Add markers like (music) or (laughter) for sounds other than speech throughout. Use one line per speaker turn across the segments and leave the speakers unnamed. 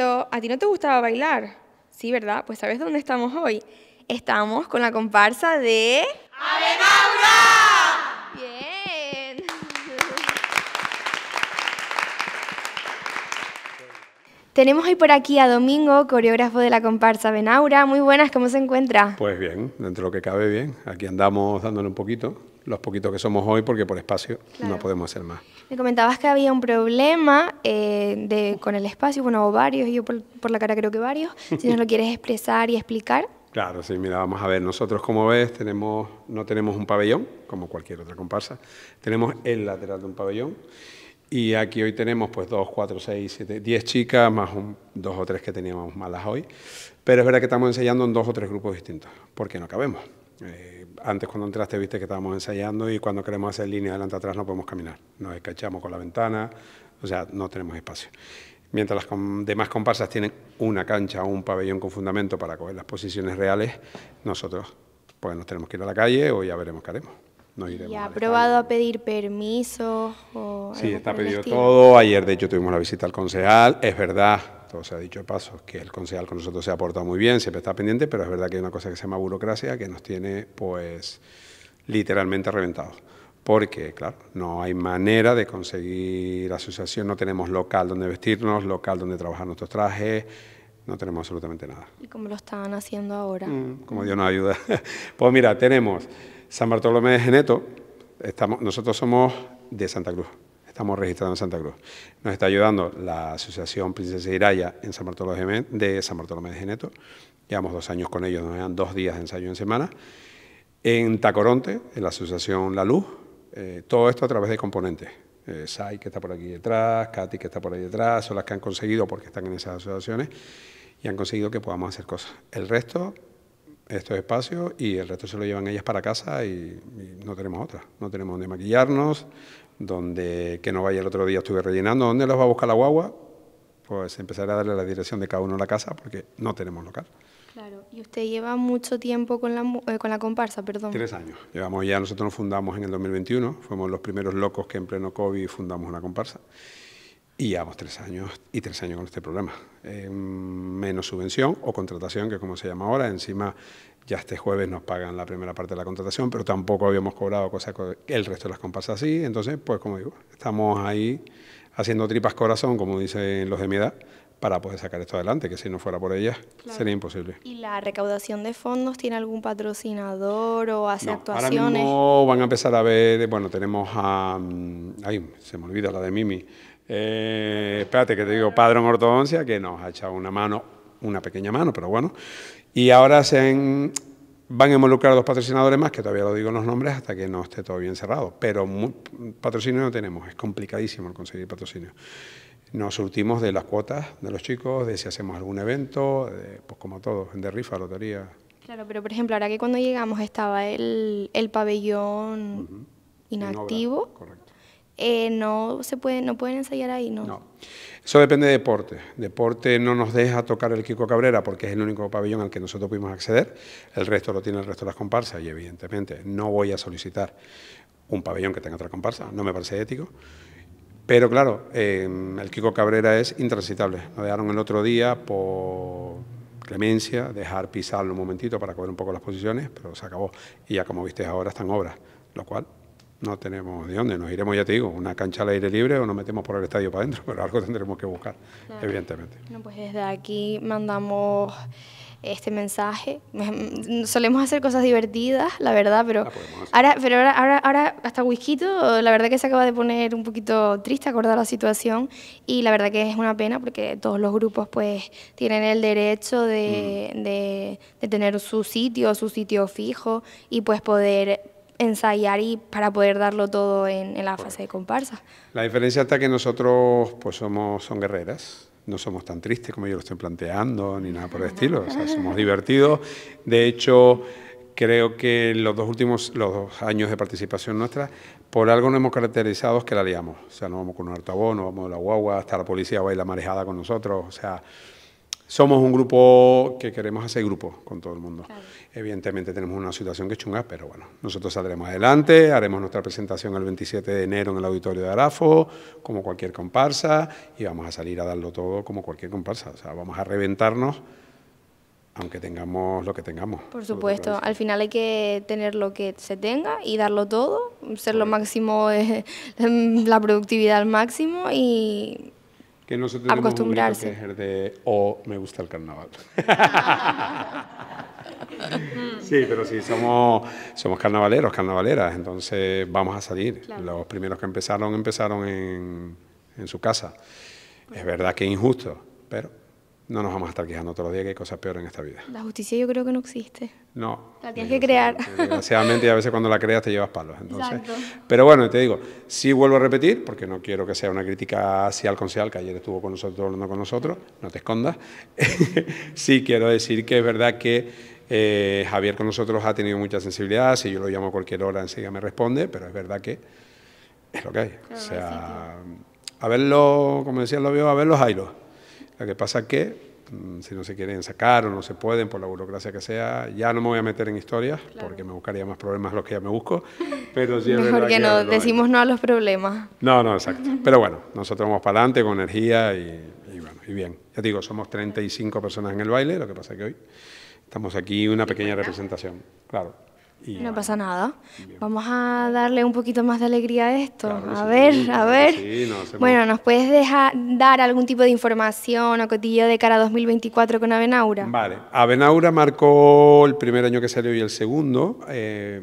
¿a ti no te gustaba bailar? Sí, ¿verdad? Pues ¿sabes dónde estamos hoy? Estamos con la comparsa de... ¡Avenaura! Bien. Tenemos hoy por aquí a Domingo, coreógrafo de la comparsa Avenaura. Muy buenas, ¿cómo se encuentra?
Pues bien, dentro de lo que cabe bien. Aquí andamos dándole un poquito los poquitos que somos hoy, porque por espacio no podemos hacer más.
Me comentabas que había un problema eh, con el espacio, bueno, o varios, yo por, la cara creo que varios, si nos lo (laughs) quieres expresar y explicar.
Claro, sí, mira, vamos a ver, nosotros como ves tenemos, no tenemos un pabellón, como cualquier otra comparsa, tenemos el lateral de un pabellón y aquí hoy tenemos pues dos, cuatro, seis, siete, diez chicas, más dos o tres que teníamos malas hoy, pero es verdad que estamos enseñando en dos o tres grupos distintos, porque no cabemos. Eh, antes cuando entraste viste que estábamos ensayando y cuando queremos hacer línea adelante atrás no podemos caminar. Nos escachamos con la ventana, o sea, no tenemos espacio. Mientras las demás comparsas tienen una cancha o un pabellón con fundamento para coger las posiciones reales, nosotros pues nos tenemos que ir a la calle o ya veremos qué haremos. Ya ¿Y
ha probado a pedir permisos? O sí, está pedido todo.
Ayer, de hecho, tuvimos la visita al concejal. Es verdad o se ha dicho de paso, que el concejal con nosotros se ha portado muy bien, siempre está pendiente, pero es verdad que hay una cosa que se llama burocracia que nos tiene, pues, literalmente reventados. Porque, claro, no hay manera de conseguir asociación, no tenemos local donde vestirnos, local donde trabajar nuestros trajes, no tenemos absolutamente nada.
¿Y cómo lo están haciendo ahora? Mm, como Dios
nos ayuda. (laughs) pues mira, tenemos San Bartolomé de Geneto, estamos, nosotros somos de Santa Cruz, estamos registrados en Santa Cruz. Nos está ayudando la Asociación Princesa Iraya en San Bartolomé de San Bartolomé de Geneto. Llevamos dos años con ellos, nos dan dos días de ensayo en semana. En Tacoronte, en la Asociación La Luz, eh, todo esto a través de componentes. Eh, Sai, que está por aquí detrás, Katy, que está por ahí detrás, son las que han conseguido porque están en esas asociaciones y han conseguido que podamos hacer cosas. El resto, esto es espacio... y el resto se lo llevan ellas para casa y, y no tenemos otra. No tenemos donde maquillarnos, donde que no vaya el otro día estuve rellenando, ¿dónde los va a buscar la guagua? Pues empezaré a darle la dirección de cada uno a la casa porque no tenemos local.
Claro, y usted lleva mucho tiempo con la, eh, con la comparsa, perdón. Tres años.
Llevamos ya, nosotros nos fundamos en el 2021, fuimos los primeros locos que en pleno COVID fundamos una comparsa. Y llevamos tres años y tres años con este problema. Eh, menos subvención o contratación, que como se llama ahora, encima ya este jueves nos pagan la primera parte de la contratación, pero tampoco habíamos cobrado cosas el resto de las comparsas así Entonces, pues como digo, estamos ahí haciendo tripas corazón, como dicen los de mi edad, para poder sacar esto adelante, que si no fuera por ellas sería imposible.
¿Y la recaudación de fondos tiene algún patrocinador o hace actuaciones?
no van a empezar a ver, bueno, tenemos a, mm, ay, se me olvida la de Mimi, eh, espérate que te digo, Padrón Ortodoncia, que nos ha echado una mano, una pequeña mano, pero bueno. Y ahora se van a involucrar dos patrocinadores más, que todavía lo digo los nombres hasta que no esté todo bien cerrado. Pero patrocinio no tenemos, es complicadísimo conseguir patrocinio. Nos surtimos de las cuotas de los chicos, de si hacemos algún evento, pues como todo, de rifa, lotería.
Claro, pero por ejemplo, ahora que cuando llegamos estaba el, pabellón inactivo. correcto eh, no se puede, no pueden ensayar ahí, ¿no? No.
Eso depende de deporte. Deporte no nos deja tocar el Kiko Cabrera porque es el único pabellón al que nosotros pudimos acceder. El resto lo tiene el resto de las comparsas y evidentemente no voy a solicitar un pabellón que tenga otra comparsa. No me parece ético. Pero claro, em, el Kiko Cabrera es intransitable. Nos dejaron el otro día por clemencia, dejar pisarlo un momentito para coger un poco las posiciones, pero se acabó. Y ya como viste ahora están obras, lo cual no tenemos de dónde, nos iremos, ya te digo, una cancha al aire libre o nos metemos por el estadio para adentro, (laughs) pero algo tendremos que buscar, evidentemente. Bueno, pues
desde aquí mandamos este mensaje. (laughs) Solemos hacer cosas divertidas, la verdad, pero ah, ahora, pero ahora, ahora, ahora hasta Wisquito, la verdad que se acaba de poner un poquito triste acordar la situación y la verdad que es una pena porque todos los grupos pues tienen el derecho de, mm. de tener su sitio, su sitio fijo y pues poder ensayar y para poder darlo todo en, en la fase de comparsa.
La diferencia está que nosotros pues somos son guerreras, no somos tan tristes como yo lo estoy planteando, ni nada por el estilo, o sea, (laughs) somos divertidos. De hecho, creo que los dos últimos los dos años de participación nuestra, por algo nos hemos caracterizado que la liamos. O sea, no vamos con un altavoz, no vamos de la guagua, hasta la policía baila marejada con nosotros. O sea, somos un grupo que queremos hacer grupo con todo el mundo. Evidentemente tenemos una situación que chunga, pero bueno, nosotros saldremos adelante, haremos nuestra presentación el 27 de enero en el auditorio de Arafo, como cualquier comparsa, y vamos a salir a darlo todo como cualquier comparsa. O sea, vamos a reventarnos aunque tengamos lo que tengamos. Por supuesto, al
final hay que tener lo que se tenga y darlo todo, ser lo máximo, (laughs) la productividad al máximo y
que nosotros acostumbrarse. Tenemos que de o me gusta el carnaval. (laughs) sí, pero sí, somos, somos carnavaleros, carnavaleras, entonces vamos a salir. Los primeros que empezaron, empezaron en, en su casa. Es verdad que es injusto, pero no nos vamos a estar quejando todos los días que hay cosas peores en esta vida.
La justicia yo creo que no existe. No. La tienes que crear. Desgraciadamente,
y a veces cuando la creas te llevas palos. Entonces, Exacto. Pero bueno, te digo, sí vuelvo a repetir, porque no quiero que sea una crítica hacia el concejal, que ayer estuvo con nosotros no con nosotros, no te escondas. (laughs) sí quiero decir que es verdad que eh, Javier con nosotros ha tenido mucha sensibilidad, si yo lo llamo a cualquier hora enseguida me responde, pero es verdad que es lo que hay. o sea, a verlo, como decía lo veo, a verlo, haylos. Lo que pasa que mm, si no se quieren sacar o no se pueden, por la burocracia que sea, ya no me voy a meter en historias porque me buscaría más problemas los que ya me busco. Pero (laughs) Mejor que no, decimos
no a los problemas.
No, no, exacto. Pero bueno, nosotros vamos para adelante con energía y, bueno, y bien. Ya digo, somos 35 personas en el baile, lo que pasa es que hoy estamos aquí una pequeña representación. Claro no
pasa nada. Vamos a darle un poquito más de alegría a esto. a ver, a ver. Bueno, ¿nos puedes dejar, dar algún tipo de información o cotillo de cara a 2024 con Avenaura?
Vale, Avenaura marcó el primer año que salió y el segundo. Eh,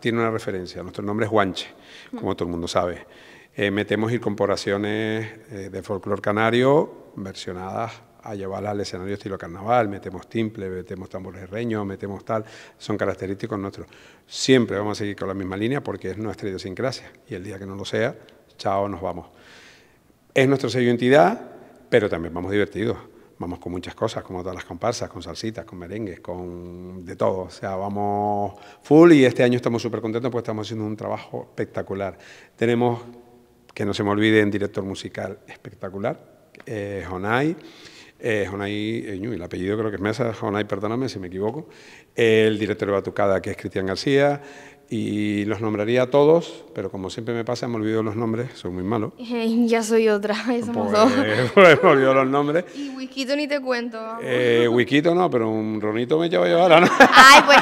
tiene una referencia, nuestro nombre es Guanche, como todo el mundo sabe. Eh, metemos incorporaciones eh, de folclore canario versionadas a llevarla al escenario estilo carnaval, metemos timple, metemos tambores reños, metemos tal, son característicos nuestros. Siempre vamos a seguir con la misma línea porque es nuestra idiosincrasia y el día que no lo sea, chao, nos vamos. Es nuestro sello identidad, pero también vamos divertidos. Vamos con muchas cosas, como todas las comparsas, con salsitas, con merengues, con de todo. O sea, vamos full y este año estamos súper contentos porque estamos haciendo un trabajo espectacular. Tenemos, que no se me olvide, en director musical espectacular, eh, Jonai. Eh, Jonay, eh, el apellido creo que es Mesa, Jonay, perdóname si me equivoco, el director de Batucada, que es Cristian García, y los nombraría a todos, pero como siempre me pasa, me olvido los nombres, soy muy malo.
(laughs) ya soy otra, pues, somos pues, dos.
(laughs) Pues, me olvido los nombres. Y
whisky ni te cuento.
Eh, no, pero un ronito me lleva a ahora, ¿no? (laughs) Ay,
pues,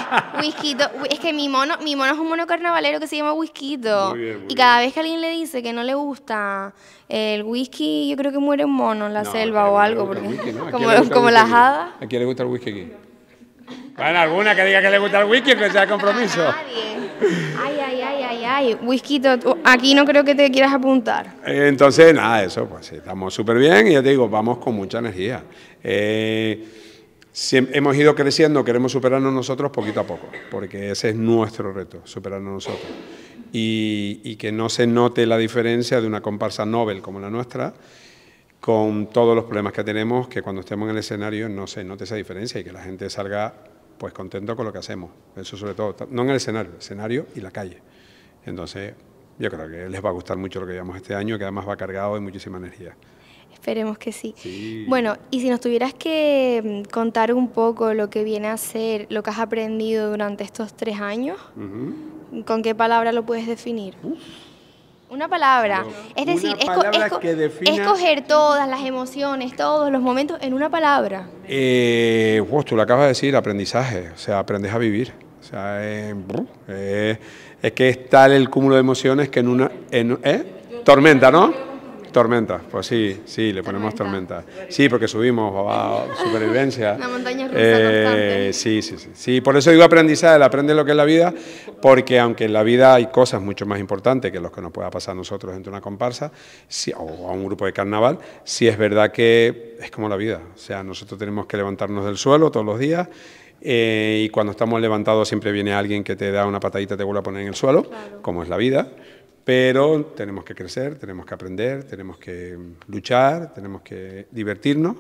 Wikito, es que mi mono, mi mono es un mono carnavalero que se llama Whiskito. y cada vez que alguien le dice que no le gusta el whisky, yo creo que muere un mono en la selva o algo, porque como, la las hadas.
¿A quién le gusta el whisky aquí? Bueno, alguna que diga que le gusta el whisky, que sea compromiso. nadie.
Ay, ay, ay, ay, ay. aquí no creo que te quieras apuntar.
Eh, entonces, nada, eso, pues estamos súper bien y ya te digo, vamos con mucha energía. Eh, hemos ido creciendo, queremos superarnos nosotros poquito a poco, porque ese es nuestro reto, superarnos nosotros. Y, y, que no se note la diferencia de una comparsa Nobel como la nuestra, con todos los problemas que tenemos, que cuando estemos en el escenario no se note esa diferencia y que la gente salga pues contento con lo que hacemos. Eso sobre todo, no en el escenario, escenario y la calle. Entonces, yo creo que les va a gustar mucho lo que llevamos este año, que además va cargado de muchísima energía.
Esperemos que sí. Bueno, y si nos tuvieras que mm, contar un poco lo que viene a ser, lo que has aprendido durante estos tres años, ¿con qué palabra lo puedes definir? Una palabra. Es decir,
escoger
todas las emociones, todos los momentos en una palabra.
Eh, tú lo acabas de decir, aprendizaje. O sea, aprendes a vivir. O sea, es que es tal el cúmulo de emociones que en una... ¿eh? Tormenta, ¿no? Tormenta, pues sí, sí, le ponemos tormenta. Sí, porque subimos a supervivencia. La montaña rusa eh, Sí, sí, sí. Sí, por eso digo aprendizaje, aprende lo que es la vida, porque aunque en la vida hay cosas mucho más importantes que los que nos pueda pasar a nosotros entre una comparsa o a un grupo de carnaval, sí es verdad que es como la vida. O sea, nosotros tenemos que levantarnos del suelo todos los días eh, y cuando estamos levantados siempre viene alguien que te da una patadita, te vuelve a poner en el suelo, como es la vida. Pero tenemos que crecer, tenemos que aprender, tenemos que luchar, tenemos que divertirnos.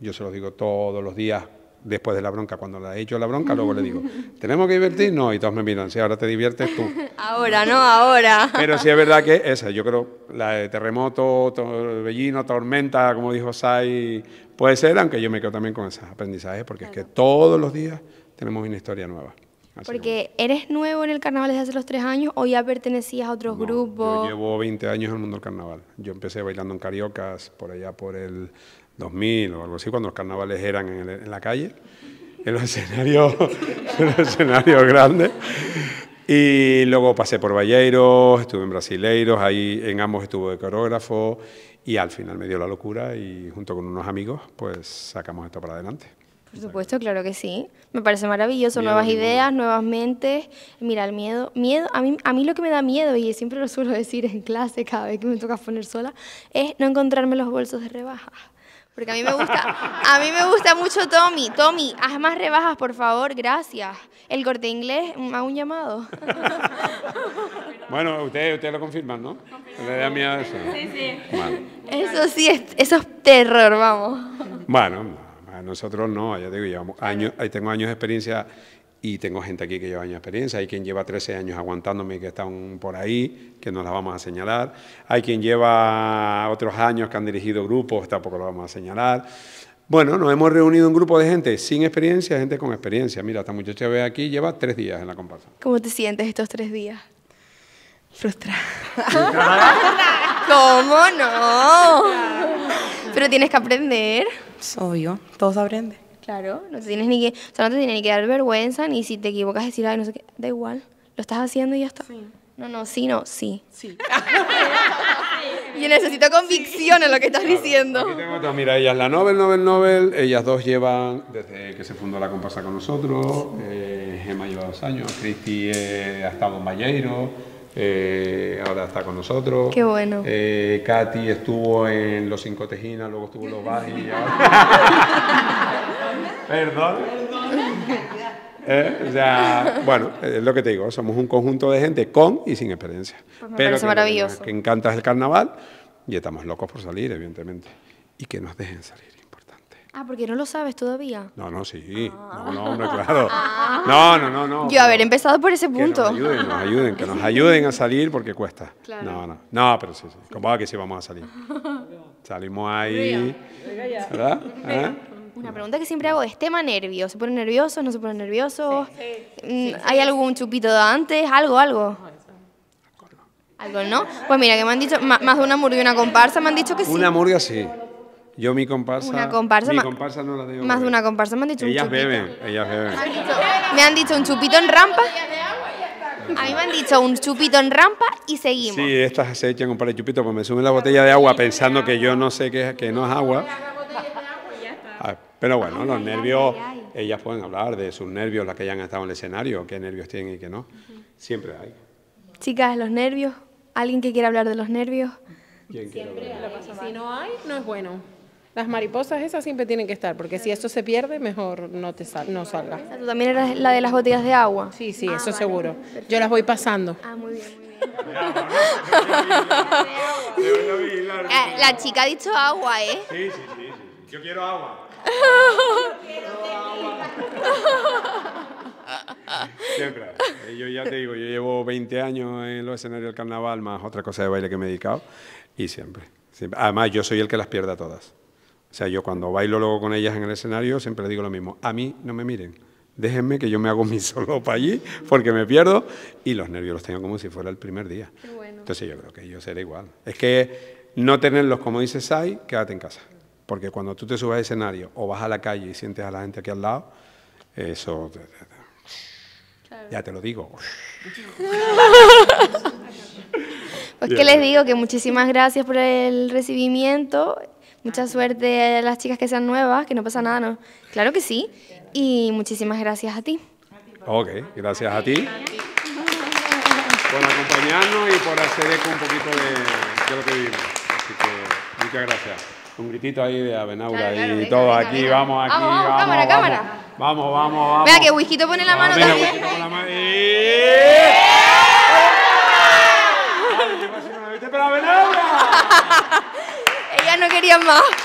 Yo se lo digo todos los días después de la bronca, cuando la he hecho la bronca, luego le digo, (laughs) ¿tenemos que divertirnos? Y todos me miran, si ahora te diviertes tú. (laughs)
Ahora, no, ahora. (laughs)
Pero sí es verdad que esa, yo creo, la de terremoto, bellino, tormenta, como dijo Sai, puede ser, aunque yo me quedo también con esos aprendizajes, porque es que todos los días tenemos una historia nueva.
Porque eres nuevo en el carnaval desde hace los tres años o ya pertenecías a otros grupos. Yo
llevo 20 años en el mundo del carnaval. Yo empecé bailando en cariocas por allá por el 2000 o algo así, cuando los carnavales eran en, la calle, en los (laughs) escenarios, en grandes. Y luego pasé por Valleiros, estuve en Brasileiros, ahí en ambos estuve de coreógrafo y al final me dio la locura y junto con unos amigos pues sacamos esto para adelante.
Por supuesto, claro que sí. Me parece maravilloso. nuevas ideas, nuevas mentes. Mira, el miedo, miedo, a mí, a mí lo que me da miedo, y siempre lo suelo decir en clase cada vez que me toca poner sola, es no encontrarme los bolsos de rebaja. Porque a mí me gusta, a mí me gusta mucho Tommy. Tommy, haz más rebajas, por favor, gracias. El corte inglés, a un llamado.
Bueno, ustedes usted lo confirman, ¿no? Le da miedo eso. Sí, sí.
Eso sí, es, eso es terror, vamos.
Bueno nosotros no, ya digo, llevamos años, tengo años de experiencia y tengo gente aquí que lleva años de experiencia, hay quien lleva 13 años aguantándome que están por ahí, que no las vamos a señalar, hay quien lleva otros años que han dirigido grupos, tampoco lo vamos a señalar. Bueno, nos hemos reunido un grupo de gente sin experiencia, gente con experiencia. Mira, esta muchacha ve aquí, lleva tres días en la comparsa.
¿Cómo te sientes estos tres días? ¿Frustrada? (laughs) ¿Cómo no? Pero tienes que aprender obvio, todos aprenden. Claro, no te tienes ni que, no te tienes ni que dar vergüenza, ni si te equivocas decir, algo, no sé qué, da igual, lo estás haciendo y ya está. Sí. No, no, sí, no, sí. Sí. (laughs) Y necesito convicción en lo que estás diciendo.
Mira, tengo es la novel, Nobel, Nobel. Ellas dos llevan, desde que se fundó la comparsa con nosotros, eh, Gemma lleva dos años, Cristi eh, ha estado en Valleiro. Eh, ahora está con nosotros. Qué bueno. Eh, Katy estuvo en Los Cinco Tejinas, luego estuvo en Los Bajis. (laughs) Perdón. Eh, o sea, bueno, es lo que te digo, somos un conjunto de gente con y sin experiencia. Pues Pero parece maravilloso. Que encantas el carnaval y estamos locos por salir, evidentemente. Y que nos dejen salir.
Ah, porque no lo sabes todavía.
No, no, sí. Ah. No, no, claro. Ah. No, no, no, no. Yo haber empezado por ese punto. Que nos ayuden, que nos ayuden a salir porque cuesta. Claro. No, no. No, pero sí, sí. va que sí vamos a salir. (laughs) Salimos ahí. ¿Verdad? ¿Eh?
Una pregunta que siempre hago es, ¿tema nervio? ¿Se pone nervioso? ¿No se pone nervioso? Mm, ¿Hay algún chupito de antes? ¿Algo, algo? Algo no. Pues mira, que me han dicho, más de una murga y una comparsa, me han dicho que sí. Una murga
sí. Yo mi comparsa... Una comparsa... Mi Más de una
comparsa. Me han dicho ellas un
chupito. Beben, ellas beben.
Me han, dicho, un chupito en rampa. A mí me han dicho un chupito en rampa y seguimos.
Sí, estas se echan un par de chupitos, pues me suben la botella de agua pensando que yo no sé que, que no es agua. Ah, pero bueno, los nervios, ellas pueden hablar de sus nervios, las que hayan estado en el escenario, qué nervios tienen y qué no. Siempre hay.
Chicas, los nervios. ¿Alguien que quiera hablar de los nervios? Siempre hay. Si no hay, no es bueno. Las mariposas esas siempre tienen que estar, porque si eso se pierde, mejor no te no salga. ¿Tú también eres la de las botellas de agua? Sí, sí, ah, eso seguro. Yo las voy pasando. Ah, muy bien,
muy bien.
Eh, la chica ha dicho agua, ¿eh?
Sí, sí, sí. sí. Yo quiero agua. quiero Siempre. Eh, yo ya te digo, yo llevo 20 años en los escenarios del carnaval, más otra cosa de baile que me he dedicado, y siempre. siempre. Además, yo soy el que las pierda todas. O sea, yo cuando bailo luego con ellas en el escenario siempre digo lo mismo, a mí no me miren, déjenme que yo me hago (laughs) mi solo para allí porque me pierdo y los nervios los tengo como si fuera el primer día. Entonces yo creo que yo seré igual. Es que no tenerlos como dices, Sai, quédate en casa. Porque cuando tú te subes al escenario o vas a la calle y sientes a la gente aquí al lado, eso... Ya te lo digo. (laughs) pues que les
digo que muchísimas gracias por el recibimiento Mucha suerte a las chicas que sean nuevas, que no pasa nada, ¿no? Claro que sí. Y muchísimas gracias a ti.
Ok, gracias a ti. Por acompañarnos y por hacer eco un poquito de, lo que vivimos. Así que muchas gracias. Un gritito ahí de Avenaura y todos aquí, vamos aquí, vamos, vamos cámara, cámara. Vamos, vamos, vamos. Vea que
Wisquito pone la ah, mano también. no quería más.